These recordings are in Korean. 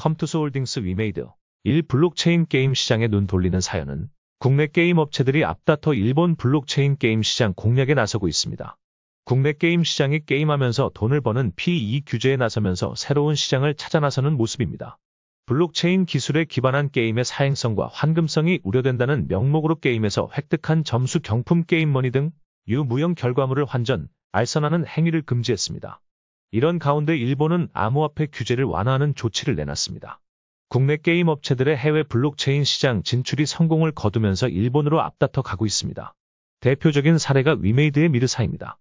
컴투스 홀딩스 위메이드 1 블록체인 게임 시장에 눈 돌리는 사연은 국내 게임 업체들이 앞다퉈 일본 블록체인 게임 시장 공략에 나서고 있습니다. 국내 게임 시장이 게임하면서 돈을 버는 PE 규제에 나서면서 새로운 시장을 찾아 나서는 모습입니다. 블록체인 기술에 기반한 게임의 사행성과 환금성이 우려된다는 명목으로 게임에서 획득한 점수 경품 게임머니 등 유무형 결과물을 환전, 알선하는 행위를 금지했습니다. 이런 가운데 일본은 암호화폐 규제를 완화하는 조치를 내놨습니다. 국내 게임 업체들의 해외 블록체인 시장 진출이 성공을 거두면서 일본으로 앞다퉈 가고 있습니다. 대표적인 사례가 위메이드의 미르사입니다.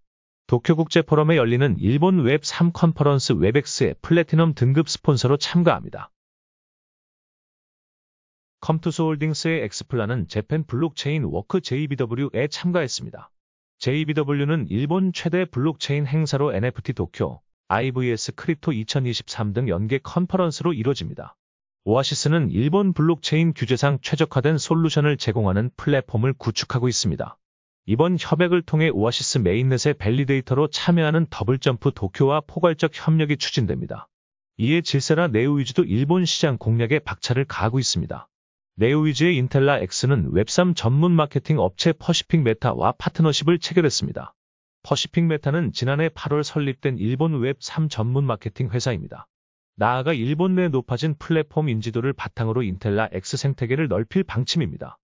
도쿄국제 포럼에 열리는 일본 웹 3 컨퍼런스 웹엑스의 플래티넘 등급 스폰서로 참가합니다. 컴투스 홀딩스의 엑스플라는 재팬 블록체인 워크 JBW에 참가했습니다. JBW는 일본 최대 블록체인 행사로 NFT 도쿄, IVS 크립토 2023 등 연계 컨퍼런스로 이뤄집니다. 오아시스는 일본 블록체인 규제상 최적화된 솔루션을 제공하는 플랫폼을 구축하고 있습니다. 이번 협약을 통해 오아시스 메인넷의 밸리데이터로 참여하는 더블점프 도쿄와 포괄적 협력이 추진됩니다. 이에 질세라 네오위즈도 일본 시장 공략에 박차를 가하고 있습니다. 네오위즈의 인텔라 X는 웹3 전문 마케팅 업체 퍼시픽 메타와 파트너십을 체결했습니다. 퍼시픽 메타는 지난해 8월 설립된 일본 웹3 전문 마케팅 회사입니다. 나아가 일본 내 높아진 플랫폼 인지도를 바탕으로 인텔라 X 생태계를 넓힐 방침입니다.